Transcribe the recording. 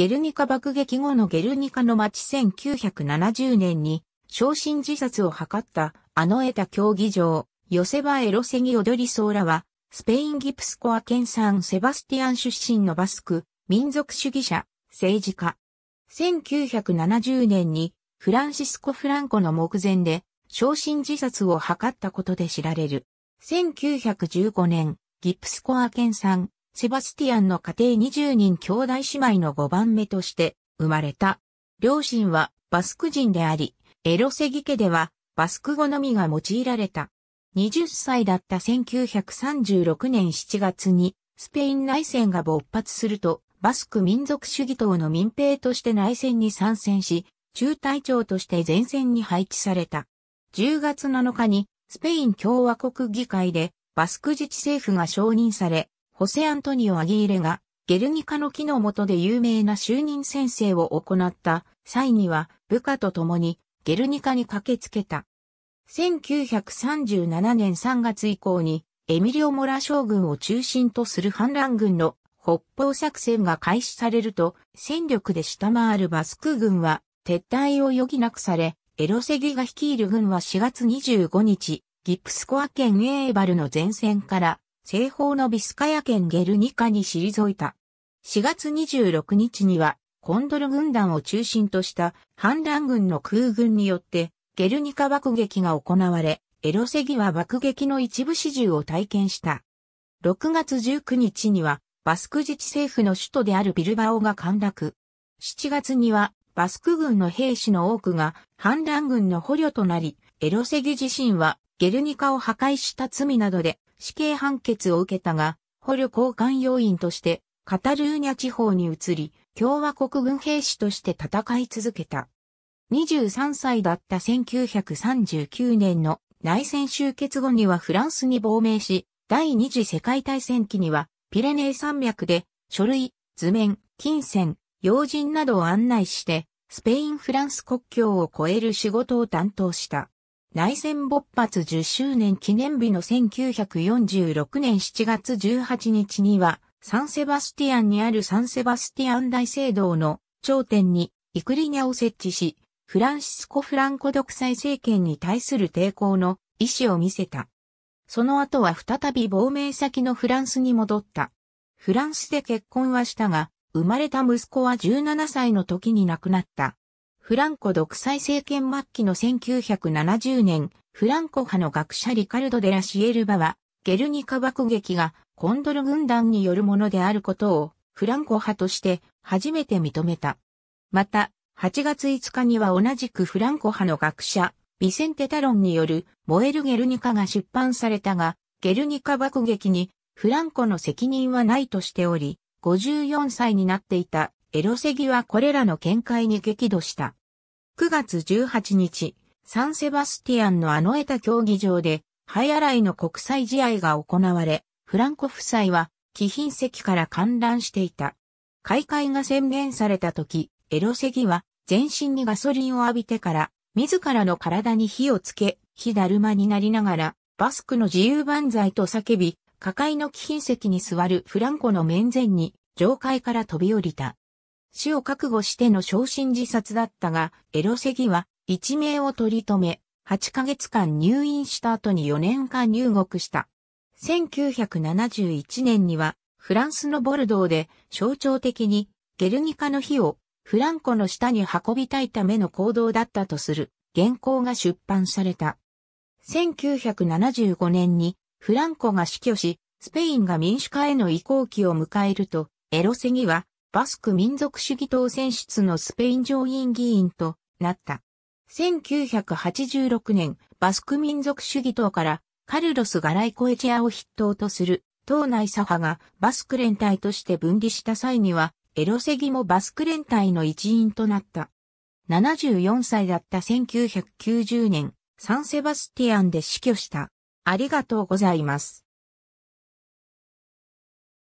ゲルニカ爆撃後のゲルニカの町1970年に、焼身自殺を図ったあの得た競技場、ヨセバ・エロセギ・踊りソーラは、スペインギプスコア県産セバスティアン出身のバスク、民族主義者、政治家。1970年に、フランシスコ・フランコの目前で、焼身自殺を図ったことで知られる。1915年、ギプスコア県産セバスティアンの家庭20人兄弟姉妹の5番目として生まれた。両親はバスク人であり、エロセギ家ではバスク語のみが用いられた。20歳だった1936年7月にスペイン内戦が勃発するとバスク民族主義党の民兵として内戦に参戦し、中隊長として前線に配置された。10月7日にスペイン共和国議会でバスク自治政府が承認され、ホセアントニオ・アギーレが、ゲルニカの木の下で有名な就任先生を行った際には、部下と共に、ゲルニカに駆けつけた。1937年3月以降に、エミリオ・モラ将軍を中心とする反乱軍の北方作戦が開始されると、戦力で下回るバスク軍は撤退を余儀なくされ、エロセギが率いる軍は4月25日、ギプスコア県エーバルの前線から西方のビスカヤ県ゲルニカに退いた。4月26日には、コンドル軍団を中心とした反乱軍の空軍によって、ゲルニカ爆撃が行われ、エロセギは爆撃の一部始終を体験した。6月19日には、バスク自治政府の首都であるビルバオが陥落。7月には、バスク軍の兵士の多くが反乱軍の捕虜となり、エロセギ自身はゲルニカを破壊した罪などで死刑判決を受けたが、捕虜交換要員としてカタルーニャ地方に移り、共和国軍兵士として戦い続けた。23歳だった1939年の内戦終結後にはフランスに亡命し、第二次世界大戦期にはピレネー山脈で書類、図面、金銭、要人などを案内して、スペイン・フランス国境を越える仕事を担当した。内戦勃発10周年記念日の1946年7月18日には、サンセバスティアンにあるサンセバスティアン大聖堂の頂点にイクリニャを設置し、フランシスコ・フランコ独裁政権に対する抵抗の意思を見せた。その後は再び亡命先のフランスに戻った。フランスで結婚はしたが、生まれた息子は17歳の時に亡くなった。フランコ独裁政権末期の1970年、フランコ派の学者リカルド・デラ・シエルバは、ゲルニカ爆撃がコンドル軍団によるものであることをフランコ派として初めて認めた。また、8月5日には同じくフランコ派の学者、ビセンテ・タロンによる燃えるゲルニカが出版されたが、ゲルニカ爆撃にフランコの責任はないとしており、54歳になっていたエロセギはこれらの見解に激怒した。9月18日、サンセバスティアンのアノエタ競技場で、早洗いの国際試合が行われ、フランコ夫妻は、貴賓席から観覧していた。開会が宣言された時、エロセギは、全身にガソリンを浴びてから、自らの体に火をつけ、火だるまになりながら、バスクの自由万歳と叫び、下界の貴賓席に座るフランコの面前に、上階から飛び降りた。死を覚悟しての昇進自殺だったが、エロセギは一命を取り留め、8ヶ月間入院した後に4年間入国した。1971年には、フランスのボルドーで象徴的にゲルニカの火をフランコの下に運びたいための行動だったとする原稿が出版された。1975年にフランコが死去し、スペインが民主化への移行期を迎えると、エロセギはバスク民族主義党選出のスペイン上院議員となった。1986年、バスク民族主義党からカルロス・ガライコエチアを筆頭とする党内左派がバスク連隊として分離した際には、エロセギもバスク連隊の一員となった。74歳だった1990年、サンセバスティアンで死去した。ありがとうございます。